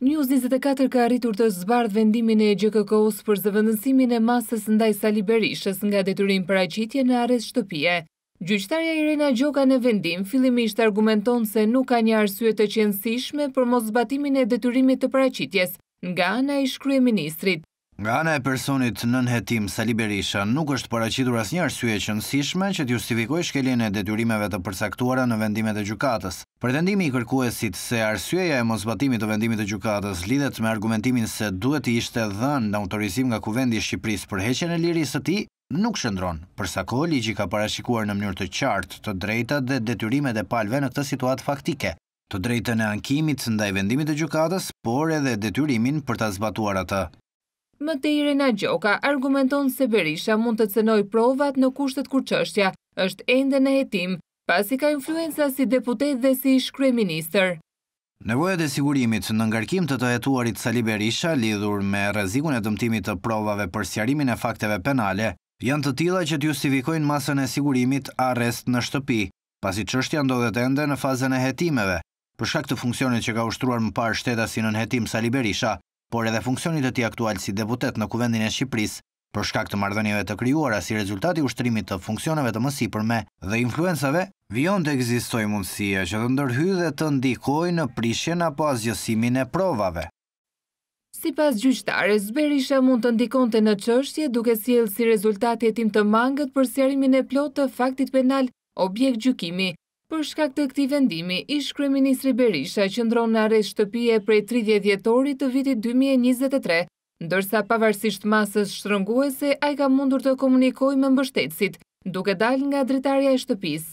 News 24 ka arritur të zbardh vendimin e GJKK-s për zëvendësimin e masës ndaj Sali Berishës nga detyrim për paraqitje në arrest shtëpie. Gjyqtarja Irena Gjoka në vendim fillimisht argumenton se nuk ka një arsye të qenësishme për mos zbatimin e detyrimit të paraqitjes nga ana e ministrit. Nga ana e personit nën hetim Sali Berisha nuk është paraqitur asnjë arsye e nësishme që të justifikojë shkeljen e detyrimeve të përcaktuara në vendimet e gjykatës. Pretendimi i kërkuesit se arsyeja e mosbatimit të vendimit të gjykatës lidhet me argumentimin se duhet të ishte dhënë në autorizim nga Kuvendi i Shqipërisë për heqjen e lirisë së tij nuk shëndron. Për sa kohë ligji ka parashikuar në mënyrë të qartë të drejtat dhe detyrimet e palëve në këtë situatë faktike, të drejtën e ankimit ndaj vendimit të gjykatës, por edhe detyrimin për ta zbatuar atë. Më të Gjoka argumenton se Berisha mund të cenoj provat në kushtet kur qështja është ende në jetim, pasi ka influenza si deputet dhe si shkrye minister. Nevoja e sigurimit në ngarkim të të jetuarit Sali Berisha lidhur me rezikun e dëmtimit të provave për sjarimin e fakteve penale, janë të tila që të justifikojnë masën e sigurimit a rest në shtëpi, pasi qështja ndodhet ende në fazën e jetimeve, përshka këtë funksionit që ka ushtruar më parë shteta si në jetim Sali Berisha, por edhe funksionit e ti aktual si deputet në kuvendin e Shqipëris, për shkak të mardhënjeve të kryuara si rezultati ushtrimit të funksioneve të mësi përme dhe influensave, vion të egzistoj mundësia që të ndërhy dhe të ndikoj në prishjen apo azjësimin e provave. Si pas gjyçtare, Zberisha mund të ndikon të në qështje duke si elë si rezultati e tim të mangët për sjarimin e plot të faktit penal objekt gjykimi, Për shkak të këti vendimi, ish Ministri Berisha që ndronë në arest shtëpije prej 30 djetori të vitit 2023, ndërsa pavarësisht masës shtrënguese, a i ka mundur të komunikoj me mbështetsit, duke dal nga dritarja e shtëpis.